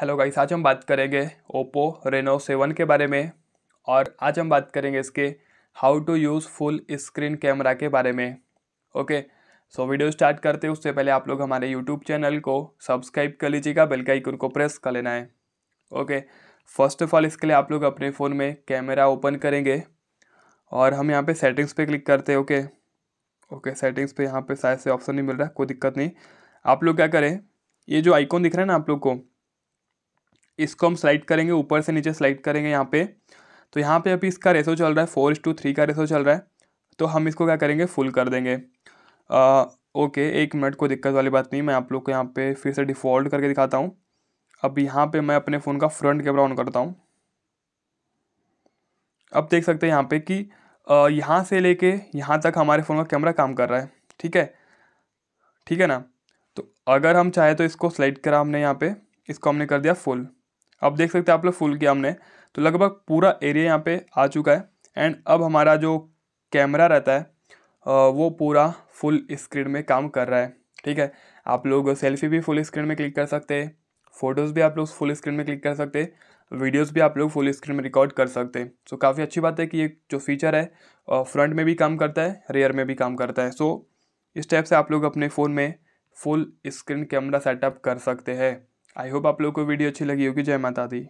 hello guys आज हम बात करेंगे ओप्पो रेनो सेवन के बारे में और आज हम बात करेंगे इसके how to use full screen camera के बारे में ओके सो वीडियो स्टार्ट करते हैं उससे पहले आप लोग हमारे यूट्यूब चैनल को सब्सक्राइब कर लीजिएगा बेल का आइकन को प्रेस कर लेना है ओके फर्स्ट ऑफ ऑल इसके लिए आप लोग अपने फ़ोन में कैमरा ओपन करेंगे और हम यहाँ पर सेटिंग्स पर क्लिक करते हैं ओके ओके सेटिंग्स पर यहाँ पर शायद से ऑप्शन नहीं मिल रहा कोई दिक्कत नहीं आप लोग क्या करें ये जो आइकॉन दिख रहा है ना आप लोग को इसको हम स्लाइड करेंगे ऊपर से नीचे स्लाइड करेंगे यहाँ पे तो यहाँ पे अभी इसका रेसो चल रहा है फोर टू थ्री का रेसो चल रहा है तो हम इसको क्या करेंगे फुल कर देंगे आ, ओके एक मिनट को दिक्कत वाली बात नहीं मैं आप लोग को यहाँ पे फिर से डिफ़ॉल्ट करके दिखाता हूँ अब यहाँ पे मैं अपने फ़ोन का फ्रंट कैमरा ऑन करता हूँ अब देख सकते हैं यहाँ पर कि यहाँ से कर यहाँ तक हमारे फ़ोन का कैमरा काम कर रहा है ठीक है ठीक है ना तो अगर हम चाहे तो इसको स्लाइड करा हमने यहाँ पे इसको हमने कर दिया फुल अब देख सकते हैं आप लोग फुल किया हमने तो लगभग पूरा एरिया यहाँ पे आ चुका है एंड अब हमारा जो कैमरा रहता है वो पूरा फुल स्क्रीन में काम कर रहा है ठीक है आप लोग सेल्फी भी फुल स्क्रीन में क्लिक कर सकते हैं फ़ोटोज़ भी आप लोग फुल स्क्रीन में क्लिक कर सकते हैं वीडियोज़ भी आप लोग फुल स्क्रीन में रिकॉर्ड कर सकते हैं सो काफ़ी अच्छी बात है कि ये जो फीचर है फ्रंट में भी काम करता है रेयर में भी काम करता है सो इस टाइप से आप लोग अपने फ़ोन में फुल स्क्रीन कैमरा सेटअप कर सकते हैं आई होप आप लोग को वीडियो अच्छी लगी होगी जय माता दी